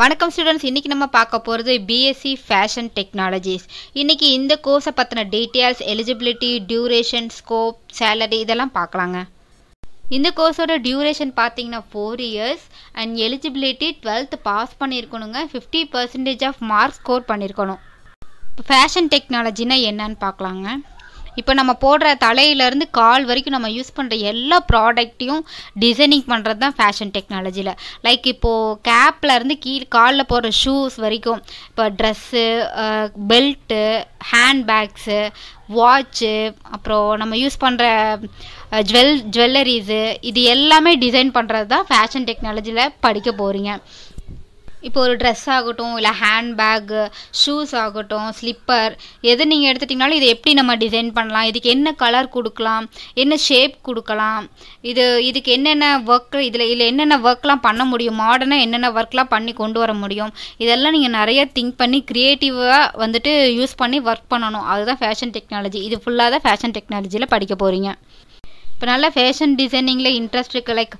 வணக்கம் ஸ்டூடெண்ட்ஸ் இன்றைக்கி நம்ம பார்க்க போகிறது பிஎஸ்சி ஃபேஷன் டெக்னாலஜிஸ் இன்றைக்கி இந்த கோர்ஸை பற்றின details eligibility duration scope salary இதெல்லாம் பார்க்கலாங்க இந்த கோர்ஸோட டியூரேஷன் பார்த்தீங்கன்னா four years and eligibility twelfth pass பண்ணியிருக்கணுங்க fifty percentage of mark score பண்ணியிருக்கணும் ஃபேஷன் டெக்னாலஜினா என்னன்னு பார்க்கலாங்க இப்போ நம்ம போடுற தலையிலேருந்து கால் வரைக்கும் நம்ம யூஸ் பண்ணுற எல்லா ப்ராடக்ட்டையும் டிசைனிங் பண்ணுறது தான் ஃபேஷன் டெக்னாலஜியில் லைக் இப்போது கேப்லேருந்து கீழ் காலில் போடுற ஷூஸ் வரைக்கும் இப்போ ட்ரெஸ்ஸு பெல்ட்டு ஹேண்ட்பேக்ஸு வாட்ச்சு அப்புறம் நம்ம யூஸ் பண்ணுற ஜுவல் ஜுவல்லரிஸு இது எல்லாமே டிசைன் பண்ணுறது தான் ஃபேஷன் டெக்னாலஜியில் படிக்க போகிறீங்க இப்போ ஒரு ட்ரெஸ் ஆகட்டும் இல்லை ஹேண்ட் பேக்கு ஷூஸ் ஆகட்டும் ஸ்லிப்பர் எது நீங்கள் எடுத்துட்டிங்கனாலும் இது எப்படி நம்ம டிசைன் பண்ணலாம் இதுக்கு என்ன கலர் கொடுக்கலாம் என்ன ஷேப் கொடுக்கலாம் இது இதுக்கு என்னென்ன ஒர்க் இதில் இதில் என்னென்ன ஒர்க்லாம் பண்ண முடியும் மாடர்னாக என்னென்ன ஒர்க்லாம் பண்ணி கொண்டு வர முடியும் இதெல்லாம் நீங்கள் நிறைய திங்க் பண்ணி க்ரியேட்டிவாக வந்துட்டு யூஸ் பண்ணி ஒர்க் பண்ணணும் அதுதான் ஃபேஷன் டெக்னாலஜி இது ஃபுல்லாக தான் ஃபேஷன் டெக்னாலஜியில் படிக்க போகிறீங்க இப்போ நல்ல ஃபேஷன் டிசைனிங்கில் இன்ட்ரெஸ்ட் இருக்குது லைக்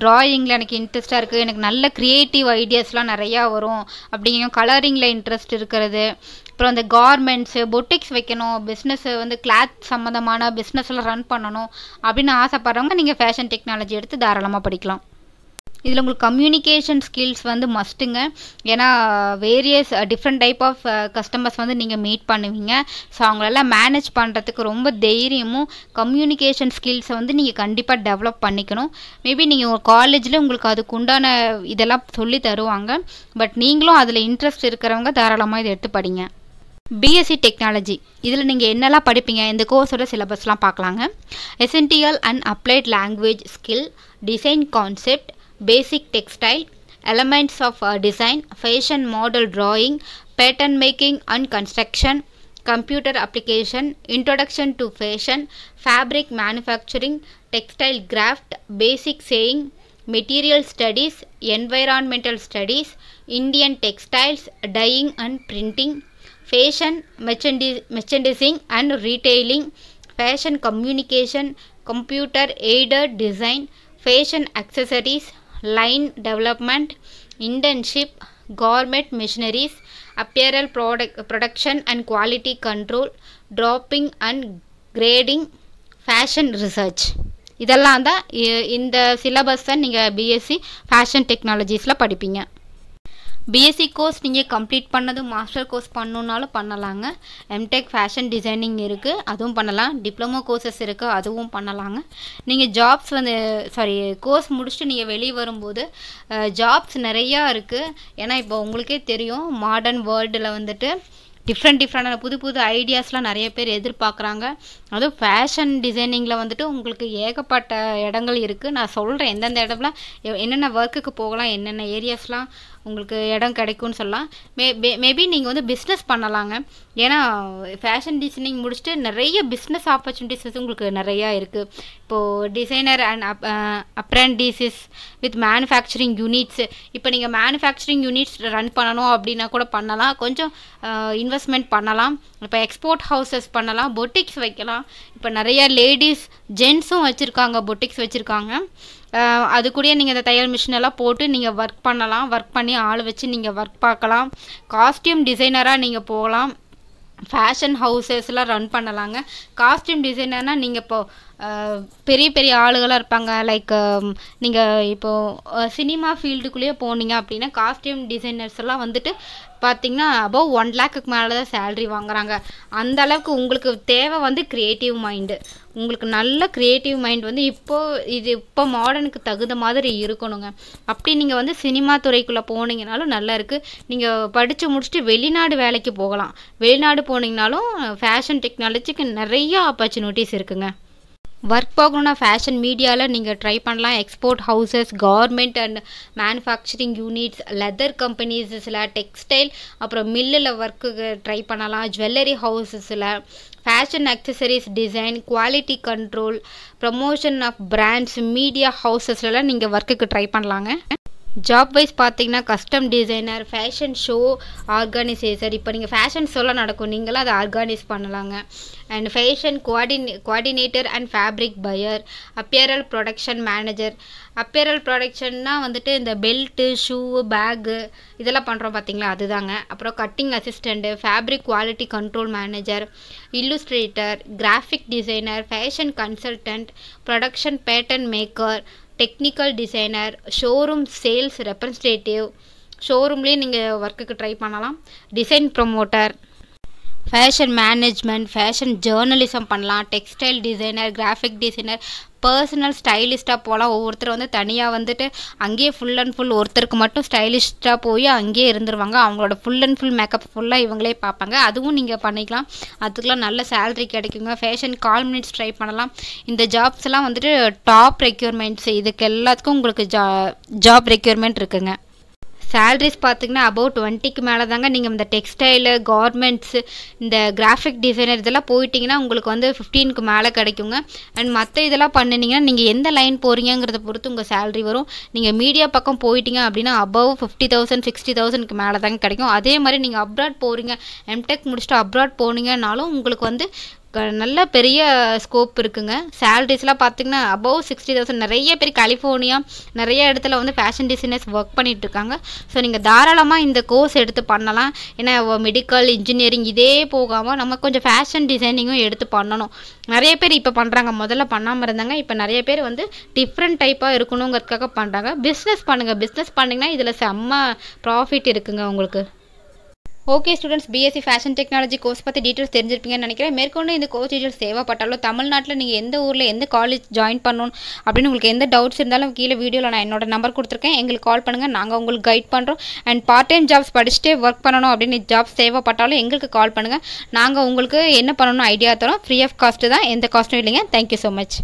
ட்ராயிங்கில் எனக்கு இன்ட்ரெஸ்ட்டாக இருக்குது எனக்கு நல்ல க்ரியேட்டிவ் ஐடியாஸ்லாம் நிறையா வரும் அப்படிங்கும் கலரிங்கில் இன்ட்ரெஸ்ட் இருக்கிறது அப்புறம் அந்த கார்மெண்ட்ஸு பொட்டிக்ஸ் வைக்கணும் பிஸ்னஸ்ஸு வந்து கிளாத் சம்மந்தமான பிஸ்னஸ்லாம் ரன் பண்ணணும் அப்படின்னு ஆசைப்பட்றவங்க நீங்கள் ஃபேஷன் டெக்னாலஜி எடுத்து தாராளமாக படிக்கலாம் இதில் உங்களுக்கு கம்யூனிகேஷன் ஸ்கில்ஸ் வந்து மஸ்ட்டுங்க ஏன்னா various different type of customers வந்து நீங்கள் மீட் பண்ணுவீங்க ஸோ அவங்களெல்லாம் மேனேஜ் பண்ணுறதுக்கு ரொம்ப தைரியமும் கம்யூனிகேஷன் ஸ்கில்ஸை வந்து நீங்கள் கண்டிப்பாக டெவலப் பண்ணிக்கணும் மேபி நீங்கள் உங்கள் காலேஜில் உங்களுக்கு அதுக்கு உண்டான இதெல்லாம் சொல்லி தருவாங்க பட் நீங்களும் அதில் இன்ட்ரெஸ்ட் இருக்கிறவங்க தாராளமாக இதை எடுத்து படிங்க பிஎஸ்சி டெக்னாலஜி இதில் நீங்கள் என்னெல்லாம் படிப்பீங்க இந்த கோர்ஸோட சிலபஸ்லாம் பார்க்கலாங்க essential and applied language skill design concept basic textile, elements of uh, design, fashion model drawing, pattern making and construction, computer application, introduction to fashion, fabric manufacturing, textile graft, basic sewing, material studies, environmental studies, Indian textiles, dyeing and printing, fashion, merchandising and retailing, fashion communication, computer aided design, fashion accessories, line development internship garment machineries apparel ப்ரோடக் production and quality control draping and grading fashion research இதெல்லாம் தான் இந்த சிலபஸை நீங்கள் BSc fashion டெக்னாலஜிஸில் படிப்பீங்க BSc course நீங்கள் complete பண்ணதும் மாஸ்டர் கோர்ஸ் பண்ணணுன்னாலும் பண்ணலாங்க எம்டெக் ஃபேஷன் டிசைனிங் இருக்குது அதுவும் பண்ணலாம் டிப்ளமோ கோர்சஸ் இருக்குது அதுவும் பண்ணலாங்க நீங்கள் ஜாப்ஸ் வந்து சாரி கோர்ஸ் முடிச்சுட்டு நீங்கள் வெளியே வரும்போது ஜாப்ஸ் நிறையா இருக்குது ஏன்னா இப்போ உங்களுக்கே தெரியும் மாடர்ன் வேர்ல்டில் வந்துட்டு டிஃப்ரெண்ட் டிஃப்ரெண்டான புது புது ஐடியாஸ்லாம் நிறைய பேர் எதிர்பார்க்குறாங்க அதுவும் ஃபேஷன் டிசைனிங்கில் வந்துட்டு உங்களுக்கு ஏகப்பட்ட இடங்கள் இருக்குது நான் சொல்கிறேன் எந்தெந்த இடம்லாம் என்னென்ன ஒர்க்குக்கு போகலாம் என்னென்ன ஏரியாஸ்லாம் உங்களுக்கு இடம் கிடைக்கும்னு சொல்லலாம் மே மேபி நீங்கள் வந்து பிஸ்னஸ் பண்ணலாங்க ஏன்னா ஃபேஷன் டிசைனிங் முடிச்சுட்டு நிறைய பிஸ்னஸ் ஆப்பர்ச்சுனிட்டிஸ் வந்து உங்களுக்கு நிறையா இருக்குது இப்போது designer and up apprentices with manufacturing units இப்போ நீங்கள் மேனுஃபேக்சரிங் யூனிட்ஸ் ரன் பண்ணணும் அப்படின்னா கூட பண்ணலாம் கொஞ்சம் இன்வெஸ்ட்மெண்ட் பண்ணலாம் இப்போ எக்ஸ்போர்ட் ஹவுசஸ் பண்ணலாம் பொட்டிக்ஸ் வைக்கலாம் இப்போ நிறையா லேடிஸ் ஜென்ஸும் வச்சுருக்காங்க பொட்டிக்ஸ் வச்சுருக்காங்க அது கூட நீங்கள் இந்த தையல் மிஷின் எல்லாம் போட்டு நீங்கள் ஒர்க் பண்ணலாம் ஒர்க் பண்ணி ஆள் வச்சு நீங்கள் ஒர்க் பார்க்கலாம் காஸ்டியூம் டிசைனராக நீங்கள் போகலாம் ஃபேஷன் ஹவுசஸ்லாம் ரன் பண்ணலாங்க காஸ்டியூம் டிசைனர்னால் நீங்கள் இப்போது பெரிய பெரிய ஆளுகளாக இருப்பாங்க லைக் நீங்கள் இப்போது சினிமா ஃபீல்டுக்குள்ளேயே போனீங்க அப்படின்னா காஸ்டியூம் டிசைனர்ஸ் எல்லாம் வந்துட்டு பார்த்தீங்கன்னா அபவ் ஒன் லேக்குக்கு மேலே தான் சேல்ரி வாங்குறாங்க அந்த அளவுக்கு உங்களுக்கு தேவை வந்து க்ரியேட்டிவ் மைண்டு உங்களுக்கு நல்ல க்ரியேட்டிவ் மைண்ட் வந்து இப்போது இது இப்போ மாடர்னுக்கு தகுந்த மாதிரி இருக்கணுங்க அப்படி நீங்கள் வந்து சினிமா துறைக்குள்ளே போனீங்கனாலும் நல்லா இருக்குது நீங்கள் படித்து முடிச்சுட்டு வெளிநாடு வேலைக்கு போகலாம் வெளிநாடு போனீங்கனாலும் ஃபேஷன் டெக்னாலஜிக்கு நிறைய ஆப்பர்ச்சுனிட்டிஸ் இருக்குங்க ஒர்க் பார்க்கணுன்னா ஃபேஷன் மீடியாவில் நீங்கள் ட்ரை பண்ணலாம் export houses government and manufacturing units leather கம்பெனிஸஸில் டெக்ஸ்டைல் அப்புறம் மில்லில் ஒர்க்குக்கு ட்ரை பண்ணலாம் ஜுவல்லரி ஹவுசஸில் fashion accessories design quality control promotion of brands media ஹவுசஸ்லலாம் நீங்கள் ஒர்க்குக்கு ட்ரை பண்ணலாங்க ஜாப் வைஸ் பார்த்தீங்கன்னா custom designer fashion show organiser இப்போ நீங்கள் ஃபேஷன் சொல்ல நடக்கும் நீங்களும் அதை ஆர்கனைஸ் பண்ணலாங்க அண்ட் ஃபேஷன் குவாடினே coordinator and fabric buyer apparel production manager apparel ப்ரொடக்ஷன்னா வந்துட்டு இந்த பெல்ட்டு ஷூவு பேகு இதெல்லாம் பண்ணுறோம் பார்த்தீங்களா அதுதாங்க அப்புறம் cutting assistant fabric quality control manager illustrator graphic designer fashion consultant production pattern maker technical designer showroom sales representative ஷோரூம்லேயே நீங்கள் ஒர்க்குக்கு ட்ரை பண்ணலாம் design promoter fashion management fashion journalism பண்ணலாம் textile designer graphic designer personal ஸ்டைலிஷ்டாக போகலாம் ஒவ்வொருத்தர் வந்து தனியாக வந்துட்டு அங்கேயே ஃபுல் அண்ட் ஃபுல் ஒருத்தருக்கு மட்டும் ஸ்டைலிஷ்டாக போய் அங்கேயே இருந்துருவாங்க அவங்களோட ஃபுல் அண்ட் ஃபுல் மேக்கப் ஃபுல்லாக இவங்களே பார்ப்பாங்க அதுவும் நீங்கள் பண்ணிக்கலாம் அதுக்கெலாம் நல்ல சேல்ரி கிடைக்குங்க ஃபேஷன் கால் மினிட்ஸ் ட்ரை பண்ணலாம் இந்த ஜாப்ஸ்லாம் வந்துட்டு டாப் ரெக்யூர்மெண்ட்ஸ் இதுக்கு எல்லாத்துக்கும் உங்களுக்கு ஜா ஜாப் ரெக்யூர்மெண்ட் இருக்குங்க சேல்ரிஸ் பார்த்திங்கன்னா அபவுட் டுவெண்ட்டிக்கு மேலே தாங்க நீங்கள் இந்த டெக்ஸ்டைலு கார்மெண்ட்ஸு இந்த கிராஃபிக் டிசைனர் இதெல்லாம் போயிட்டிங்கன்னா உங்களுக்கு வந்து ஃபிஃப்டீனுக்கு மேலே கிடைக்குங்க அண்ட் மற்ற இதெல்லாம் பண்ணினீங்கன்னா நீங்கள் எந்த லைன் போகிறீங்கிறத பொறுத்து உங்கள் சேலரி வரும் நீங்கள் மீடியா பக்கம் போயிட்டீங்க அப்படின்னா அபவ் ஃபிஃப்டி தௌசண்ட் சிக்ஸ்டி தௌசண்ட்க்கு மேலே தாங்க கிடைக்கும் அதே மாதிரி நீங்கள் அப்ராட் போகிறீங்க எம்டெக் முடிச்சுட்டு அப்ராட் போனீங்கன்னாலும் உங்களுக்கு வந்து நல்ல பெரிய ஸ்கோப் இருக்குங்க சேலரிஸ்லாம் பார்த்தீங்கன்னா அபவ் சிக்ஸ்டி தௌசண்ட் நிறைய பேர் கலிஃபோர்னியா நிறைய இடத்துல வந்து ஃபேஷன் டிசைனர்ஸ் ஒர்க் பண்ணிட்டு இருக்காங்க ஸோ நீங்கள் தாராளமாக இந்த கோர்ஸ் எடுத்து பண்ணலாம் ஏன்னா மெடிக்கல் இன்ஜினியரிங் இதே போகாமல் நம்ம கொஞ்சம் ஃபேஷன் டிசைனிங்கும் எடுத்து பண்ணணும் நிறைய பேர் இப்போ பண்ணுறாங்க முதல்ல பண்ணாமல் இருந்தாங்க இப்போ நிறைய பேர் வந்து டிஃப்ரெண்ட் டைப்பாக இருக்கணுங்கிறதுக்காக பண்ணுறாங்க பிஸ்னஸ் பண்ணுங்கள் பிஸ்னஸ் பண்ணிங்கன்னா இதில் செம்ம ப்ராஃபிட் இருக்குங்க உங்களுக்கு okay students BSc fashion technology course பற்றி டீட்டெயில்ஸ் தெரிஞ்சிருப்பீங்கன்னு நினைக்கிறேன் மேற்கொண்டு இந்த கோர்ஸ் டீட்டெயில்ஸ் தேவைப்பட்டாலும் தமிழ்நாட்டில் நீங்கள் எந்த ஊரில் எந்த காலேஜ் ஜாயின் பண்ணணும் அப்படின்னு உங்களுக்கு எந்த டவுட்ஸ் இருந்தாலும் கீழே வீடியோவில் நான் என்னோட நம்பர் கொடுத்துருக்கேன் எங்களுக்கு கால் பண்ணுங்கள் நாங்கள் உங்களுக்கு கைட் பண்ணுறோம் அண்ட் பார்ட் டைம் ஜாப்ஸ் படிச்சுட்டே ஒர்க் பண்ணணும் அப்படின்னு ஜாப்ஸ் தேவைப்பட்டாலும் எங்களுக்கு கால் பண்ணுங்கள் நாங்கள் உங்களுக்கு என்ன பண்ணணும் ஐடியா தரோம் ஃப்ரீ ஆஃப் காஸ்ட்டு தான் எந்த காஸ்ட்டும் இல்லைங்க தேங்க்யூ ஸோ மச்